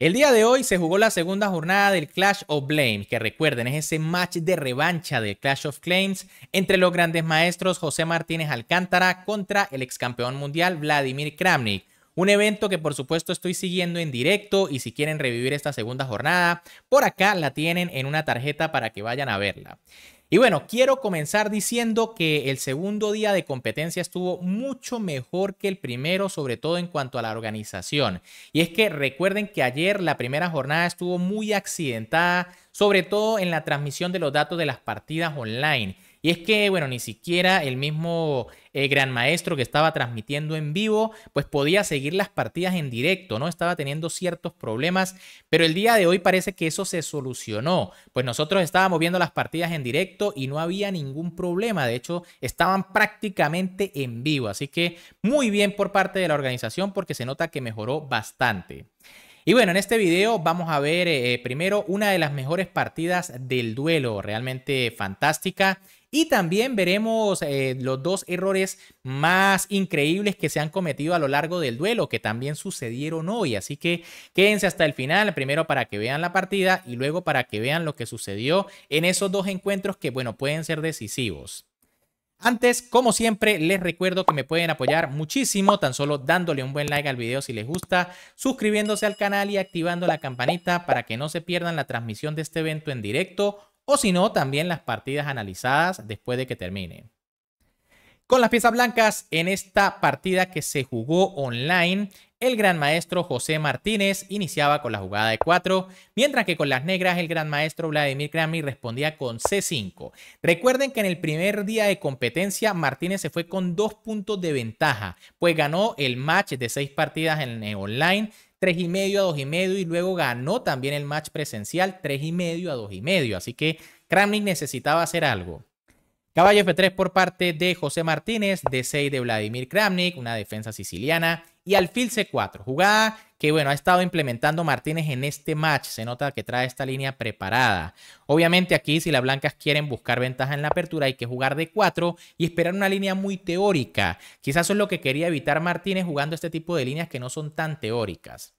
El día de hoy se jugó la segunda jornada del Clash of Blame, que recuerden es ese match de revancha del Clash of Claims entre los grandes maestros José Martínez Alcántara contra el ex campeón mundial Vladimir Kramnik. Un evento que por supuesto estoy siguiendo en directo y si quieren revivir esta segunda jornada, por acá la tienen en una tarjeta para que vayan a verla. Y bueno, quiero comenzar diciendo que el segundo día de competencia estuvo mucho mejor que el primero, sobre todo en cuanto a la organización. Y es que recuerden que ayer la primera jornada estuvo muy accidentada, sobre todo en la transmisión de los datos de las partidas online. Y es que, bueno, ni siquiera el mismo eh, gran maestro que estaba transmitiendo en vivo, pues podía seguir las partidas en directo, ¿no? Estaba teniendo ciertos problemas, pero el día de hoy parece que eso se solucionó. Pues nosotros estábamos viendo las partidas en directo y no había ningún problema. De hecho, estaban prácticamente en vivo. Así que muy bien por parte de la organización porque se nota que mejoró bastante. Y bueno, en este video vamos a ver eh, primero una de las mejores partidas del duelo, realmente fantástica. Y también veremos eh, los dos errores más increíbles que se han cometido a lo largo del duelo, que también sucedieron hoy. Así que quédense hasta el final, primero para que vean la partida y luego para que vean lo que sucedió en esos dos encuentros que, bueno, pueden ser decisivos. Antes, como siempre, les recuerdo que me pueden apoyar muchísimo tan solo dándole un buen like al video si les gusta, suscribiéndose al canal y activando la campanita para que no se pierdan la transmisión de este evento en directo o si no, también las partidas analizadas después de que termine. Con las piezas blancas, en esta partida que se jugó online, el gran maestro José Martínez iniciaba con la jugada de 4, mientras que con las negras el gran maestro Vladimir Grammy respondía con C5. Recuerden que en el primer día de competencia Martínez se fue con dos puntos de ventaja, pues ganó el match de seis partidas en online y medio a 2,5 y medio y luego ganó también el match presencial y medio a y medio. Así que Kramnik necesitaba hacer algo. Caballo F3 por parte de José Martínez, D6 de Vladimir Kramnik, una defensa siciliana. Y alfil C4, jugada que bueno, ha estado implementando Martínez en este match. Se nota que trae esta línea preparada. Obviamente aquí si las blancas quieren buscar ventaja en la apertura hay que jugar d 4 y esperar una línea muy teórica. Quizás eso es lo que quería evitar Martínez jugando este tipo de líneas que no son tan teóricas.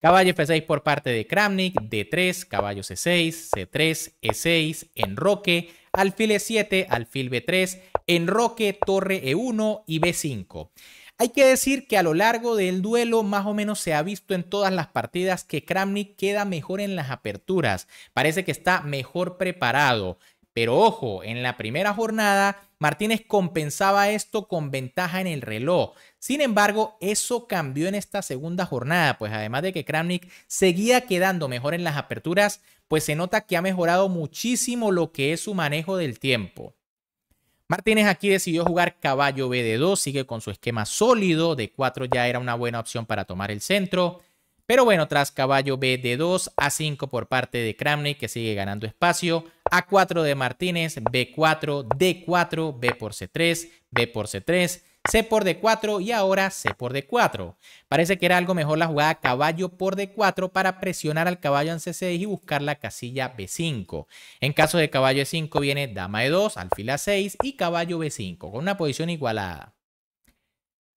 Caballo F6 por parte de Kramnik, D3, caballo C6, C3, E6, enroque, alfil E7, alfil B3, enroque, torre E1 y B5. Hay que decir que a lo largo del duelo más o menos se ha visto en todas las partidas que Kramnik queda mejor en las aperturas, parece que está mejor preparado. Pero ojo, en la primera jornada, Martínez compensaba esto con ventaja en el reloj. Sin embargo, eso cambió en esta segunda jornada, pues además de que Kramnik seguía quedando mejor en las aperturas, pues se nota que ha mejorado muchísimo lo que es su manejo del tiempo. Martínez aquí decidió jugar caballo B de 2, sigue con su esquema sólido, de 4 ya era una buena opción para tomar el centro. Pero bueno, tras caballo B de 2 a 5 por parte de Kramnik, que sigue ganando espacio, a4 de Martínez, B4, D4, B por C3, B por C3, C por D4 y ahora C por D4. Parece que era algo mejor la jugada caballo por D4 para presionar al caballo en C6 y buscar la casilla B5. En caso de caballo E5 viene dama E2, alfil A6 y caballo B5 con una posición igualada.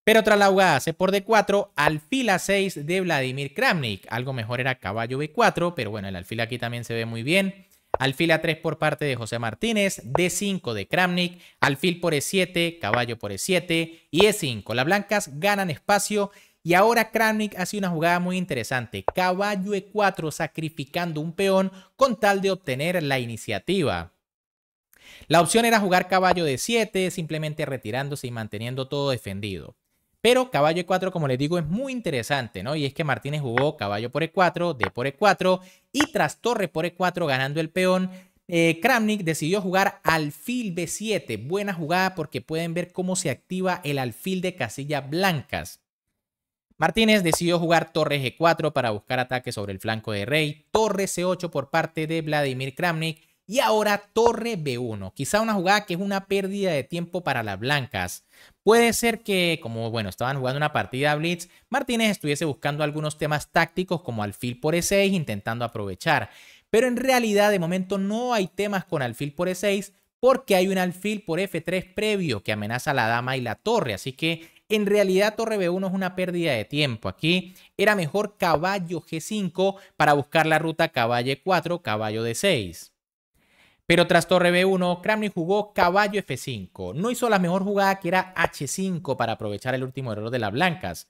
Pero tras la jugada C por D4, alfil A6 de Vladimir Kramnik. Algo mejor era caballo B4, pero bueno, el alfil aquí también se ve muy bien alfil a 3 por parte de José Martínez, D5 de Kramnik, alfil por E7, caballo por E7 y E5. Las blancas ganan espacio y ahora Kramnik hace una jugada muy interesante, caballo E4 sacrificando un peón con tal de obtener la iniciativa. La opción era jugar caballo de 7, simplemente retirándose y manteniendo todo defendido. Pero caballo E4, como les digo, es muy interesante, ¿no? Y es que Martínez jugó caballo por E4, D por E4 y tras torre por E4 ganando el peón. Eh, Kramnik decidió jugar alfil B7. Buena jugada porque pueden ver cómo se activa el alfil de casilla blancas. Martínez decidió jugar torre G4 para buscar ataque sobre el flanco de rey, torre C8 por parte de Vladimir Kramnik y ahora torre B1. Quizá una jugada que es una pérdida de tiempo para las blancas, Puede ser que, como bueno, estaban jugando una partida Blitz, Martínez estuviese buscando algunos temas tácticos como alfil por E6, intentando aprovechar. Pero en realidad, de momento, no hay temas con alfil por E6 porque hay un alfil por F3 previo que amenaza a la dama y la torre. Así que en realidad torre B1 es una pérdida de tiempo. Aquí era mejor caballo G5 para buscar la ruta caballo 4, caballo D6. Pero tras torre B1, Kramnik jugó caballo F5. No hizo la mejor jugada que era H5 para aprovechar el último error de las blancas.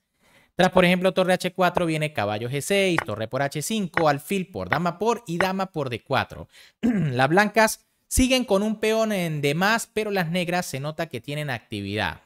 Tras, por ejemplo, torre H4 viene caballo G6, torre por H5, alfil por dama por y dama por D4. las blancas siguen con un peón en demás más, pero las negras se nota que tienen actividad.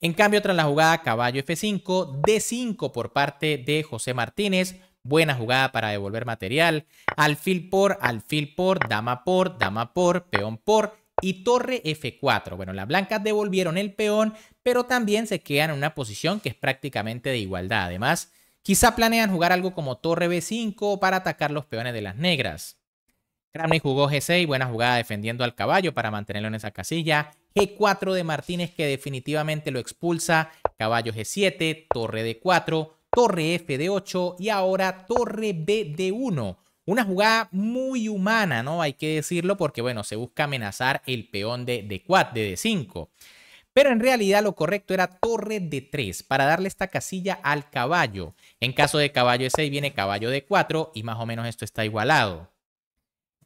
En cambio, tras la jugada caballo F5, D5 por parte de José Martínez, Buena jugada para devolver material. Alfil por, alfil por, dama por, dama por, peón por y torre F4. Bueno, las blancas devolvieron el peón, pero también se quedan en una posición que es prácticamente de igualdad. Además, quizá planean jugar algo como torre B5 para atacar los peones de las negras. Kramnik jugó G6, buena jugada defendiendo al caballo para mantenerlo en esa casilla. G4 de Martínez que definitivamente lo expulsa. Caballo G7, torre D4, torre F de 8 y ahora torre B de 1. Una jugada muy humana, ¿no? Hay que decirlo porque, bueno, se busca amenazar el peón de D4, de D5. Pero en realidad lo correcto era torre d 3 para darle esta casilla al caballo. En caso de caballo e 6 viene caballo d 4 y más o menos esto está igualado.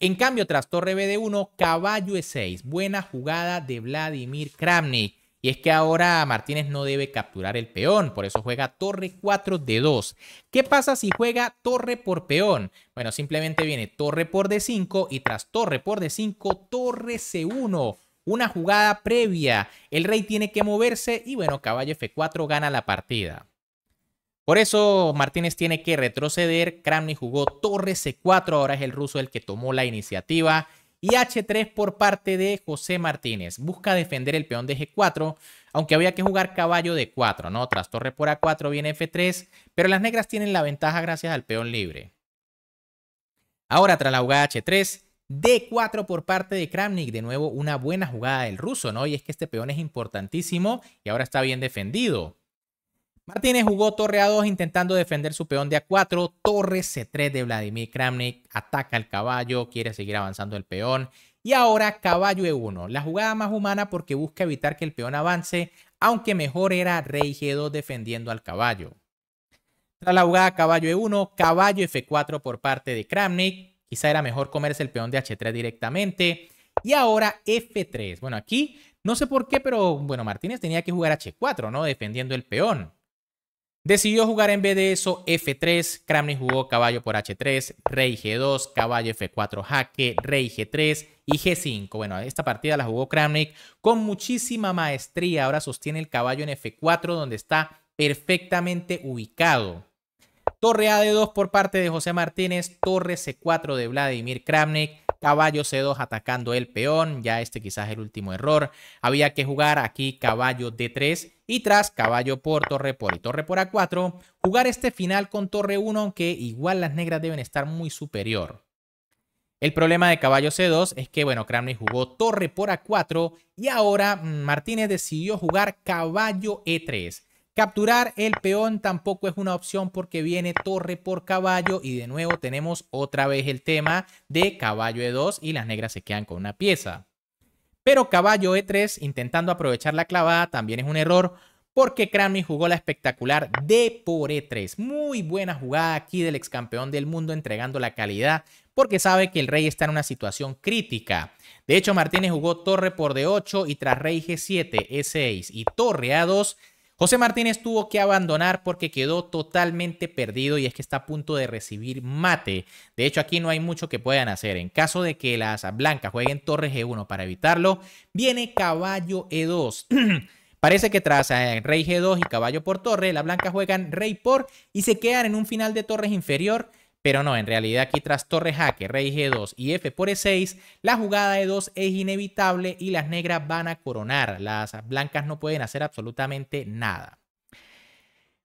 En cambio, tras torre B de 1, caballo E6. Buena jugada de Vladimir Kramnik. Y es que ahora Martínez no debe capturar el peón, por eso juega torre 4 de 2. ¿Qué pasa si juega torre por peón? Bueno, simplemente viene torre por D5 y tras torre por D5, torre C1. Una jugada previa. El rey tiene que moverse y bueno, caballo F4 gana la partida. Por eso Martínez tiene que retroceder. Kramny jugó torre C4, ahora es el ruso el que tomó la iniciativa y H3 por parte de José Martínez. Busca defender el peón de G4, aunque había que jugar caballo de 4, ¿no? Tras torre por A4 viene F3, pero las negras tienen la ventaja gracias al peón libre. Ahora tras la jugada H3, D4 por parte de Kramnik, de nuevo una buena jugada del ruso, ¿no? Y es que este peón es importantísimo y ahora está bien defendido. Martínez jugó torre a 2 intentando defender su peón de a 4. Torre C3 de Vladimir Kramnik. Ataca el caballo, quiere seguir avanzando el peón. Y ahora caballo E1. La jugada más humana porque busca evitar que el peón avance, aunque mejor era rey G2 defendiendo al caballo. Tras la jugada caballo E1, caballo F4 por parte de Kramnik. Quizá era mejor comerse el peón de H3 directamente. Y ahora F3. Bueno, aquí no sé por qué, pero bueno, Martínez tenía que jugar H4, ¿no? Defendiendo el peón. Decidió jugar en vez de eso F3, Kramnik jugó caballo por H3, Rey G2, caballo F4 jaque, Rey G3 y G5. Bueno, esta partida la jugó Kramnik con muchísima maestría. Ahora sostiene el caballo en F4 donde está perfectamente ubicado. Torre A de 2 por parte de José Martínez, Torre C4 de Vladimir Kramnik, caballo C2 atacando el peón, ya este quizás es el último error. Había que jugar aquí caballo D3 y tras caballo por torre por y torre por a4, jugar este final con torre 1, aunque igual las negras deben estar muy superior. El problema de caballo C2 es que, bueno, Kramnik jugó torre por A4 y ahora mm, Martínez decidió jugar caballo E3. Capturar el peón tampoco es una opción porque viene torre por caballo y de nuevo tenemos otra vez el tema de caballo E2 y las negras se quedan con una pieza. Pero caballo E3 intentando aprovechar la clavada también es un error porque Kramnik jugó la espectacular D por E3. Muy buena jugada aquí del ex campeón del mundo entregando la calidad porque sabe que el rey está en una situación crítica. De hecho, Martínez jugó torre por D8 y tras rey G7, E6 y torre A2 José Martínez tuvo que abandonar porque quedó totalmente perdido y es que está a punto de recibir mate. De hecho, aquí no hay mucho que puedan hacer. En caso de que las blancas jueguen torre G1 e para evitarlo, viene caballo E2. Parece que tras eh, rey G2 y caballo por torre, las blancas juegan rey por y se quedan en un final de torres inferior pero no, en realidad aquí tras torre jaque, rey g2 y f por e6, la jugada de 2 es inevitable y las negras van a coronar. Las blancas no pueden hacer absolutamente nada.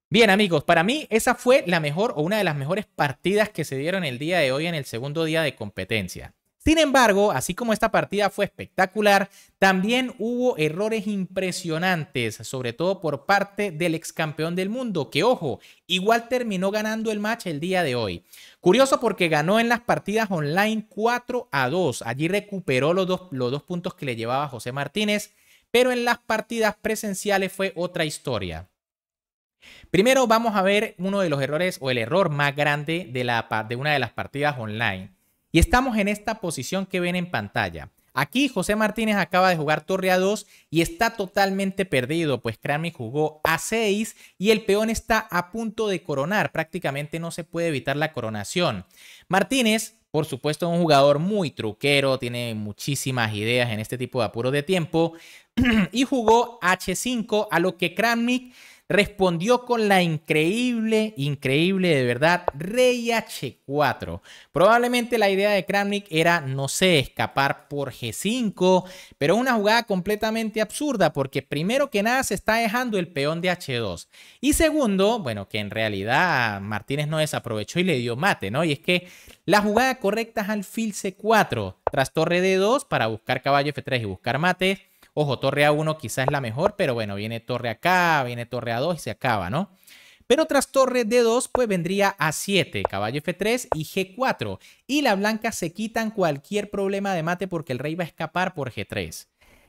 Bien amigos, para mí esa fue la mejor o una de las mejores partidas que se dieron el día de hoy en el segundo día de competencia. Sin embargo, así como esta partida fue espectacular, también hubo errores impresionantes, sobre todo por parte del ex campeón del mundo, que ojo, igual terminó ganando el match el día de hoy. Curioso porque ganó en las partidas online 4 a 2, allí recuperó los dos, puntos que le llevaba José Martínez, pero en las partidas presenciales fue otra historia. Primero vamos a ver uno de los errores o el error más grande de una de las partidas online. Y estamos en esta posición que ven en pantalla. Aquí José Martínez acaba de jugar torre a 2 y está totalmente perdido, pues Kramnik jugó a 6 y el peón está a punto de coronar, prácticamente no se puede evitar la coronación. Martínez, por supuesto, es un jugador muy truquero, tiene muchísimas ideas en este tipo de apuros de tiempo y jugó H5, a lo que Kramnik respondió con la increíble, increíble de verdad, Rey H4. Probablemente la idea de Kramnik era, no sé, escapar por G5, pero una jugada completamente absurda porque primero que nada se está dejando el peón de H2. Y segundo, bueno, que en realidad Martínez no desaprovechó y le dio mate, ¿no? Y es que la jugada correcta es alfil C4, tras torre D2 para buscar caballo F3 y buscar mate Ojo, torre A1 quizás es la mejor, pero bueno, viene torre acá, viene torre A2 y se acaba, ¿no? Pero tras torre D2, pues vendría A7, caballo F3 y G4. Y la blanca se quitan cualquier problema de mate porque el rey va a escapar por G3.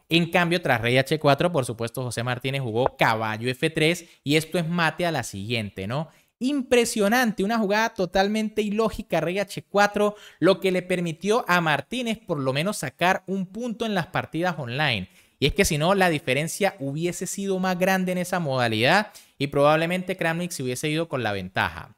En cambio, tras rey H4, por supuesto, José Martínez jugó caballo F3 y esto es mate a la siguiente, ¿no? Impresionante, una jugada totalmente ilógica, rey H4, lo que le permitió a Martínez por lo menos sacar un punto en las partidas online. Y es que si no, la diferencia hubiese sido más grande en esa modalidad y probablemente Kramnik se hubiese ido con la ventaja.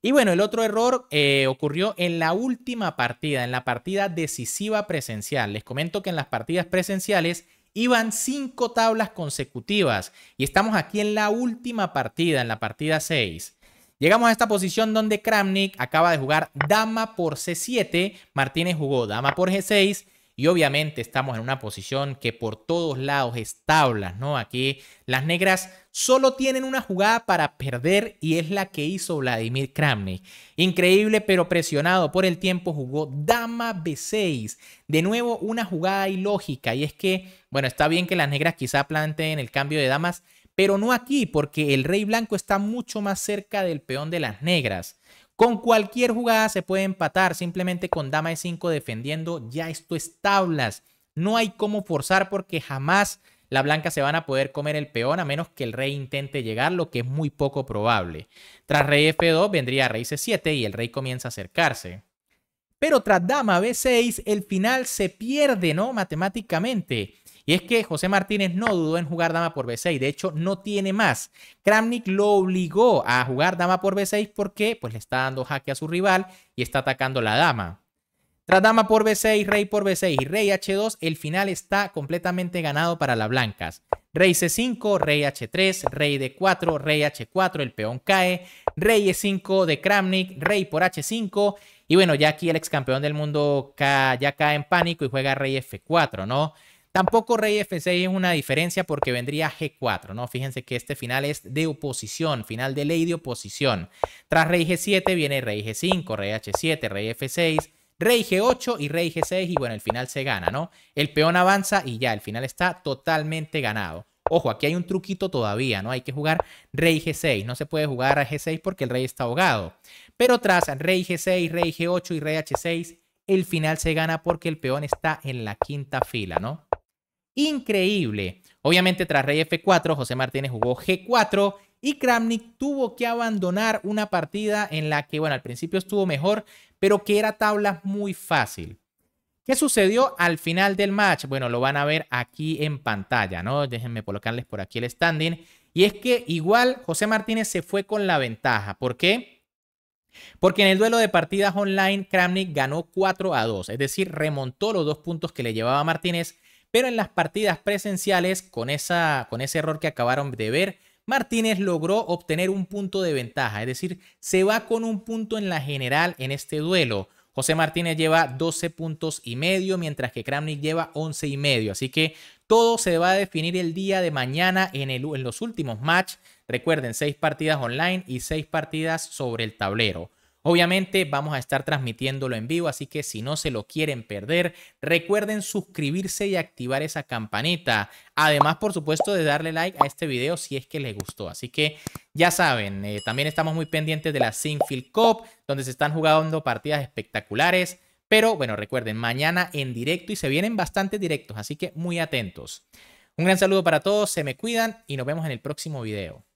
Y bueno, el otro error eh, ocurrió en la última partida, en la partida decisiva presencial. Les comento que en las partidas presenciales iban cinco tablas consecutivas y estamos aquí en la última partida, en la partida 6. Llegamos a esta posición donde Kramnik acaba de jugar dama por C7, Martínez jugó dama por G6 y obviamente estamos en una posición que por todos lados es tabla, ¿no? Aquí las negras solo tienen una jugada para perder y es la que hizo Vladimir Kramnik. Increíble pero presionado por el tiempo jugó Dama B6. De nuevo una jugada ilógica y es que, bueno, está bien que las negras quizá planteen el cambio de damas, pero no aquí porque el rey blanco está mucho más cerca del peón de las negras. Con cualquier jugada se puede empatar, simplemente con dama e 5 defendiendo, ya esto es tablas. No hay cómo forzar porque jamás la blanca se van a poder comer el peón a menos que el rey intente llegar, lo que es muy poco probable. Tras rey F2 vendría rey C7 y el rey comienza a acercarse. Pero tras dama B6, el final se pierde, ¿no? Matemáticamente. Y es que José Martínez no dudó en jugar dama por B6, de hecho no tiene más. Kramnik lo obligó a jugar dama por B6 porque pues le está dando jaque a su rival y está atacando la dama. Tras dama por B6, rey por B6 y rey H2, el final está completamente ganado para las blancas. Rey C5, rey H3, rey D4, rey H4, el peón cae, rey E5 de Kramnik, rey por H5 y bueno, ya aquí el ex campeón del mundo ca ya cae en pánico y juega rey F4, ¿no? Tampoco rey F6 es una diferencia porque vendría G4, ¿no? Fíjense que este final es de oposición, final de ley de oposición. Tras rey G7 viene rey G5, rey H7, rey F6, rey G8 y rey G6 y bueno, el final se gana, ¿no? El peón avanza y ya, el final está totalmente ganado. Ojo, aquí hay un truquito todavía, ¿no? Hay que jugar rey G6, no se puede jugar a G6 porque el rey está ahogado. Pero tras rey G6, rey G8 y rey H6, el final se gana porque el peón está en la quinta fila, ¿no? Increíble. Obviamente tras rey F4, José Martínez jugó G4 y Kramnik tuvo que abandonar una partida en la que, bueno, al principio estuvo mejor, pero que era tabla muy fácil. ¿Qué sucedió al final del match? Bueno, lo van a ver aquí en pantalla, ¿no? Déjenme colocarles por aquí el standing. Y es que igual José Martínez se fue con la ventaja. ¿Por qué? Porque en el duelo de partidas online, Kramnik ganó 4 a 2, es decir, remontó los dos puntos que le llevaba Martínez, pero en las partidas presenciales, con, esa, con ese error que acabaron de ver, Martínez logró obtener un punto de ventaja, es decir, se va con un punto en la general en este duelo. José Martínez lleva 12 puntos y medio, mientras que Kramnik lleva 11 y medio. Así que todo se va a definir el día de mañana en, los últimos matches. Recuerden, seis partidas online y seis partidas sobre el tablero. Obviamente vamos a estar transmitiéndolo en vivo, así que si no se lo quieren perder, recuerden suscribirse y activar esa campanita. Además, por supuesto, de darle like a este video si es que les gustó. Así que ya saben, eh, también estamos muy pendientes de la Sinfield Cup, donde se están jugando partidas espectaculares. Pero bueno, recuerden, mañana en directo y se vienen bastantes directos, así que muy atentos. Un gran saludo para todos, se me cuidan y nos vemos en el próximo video.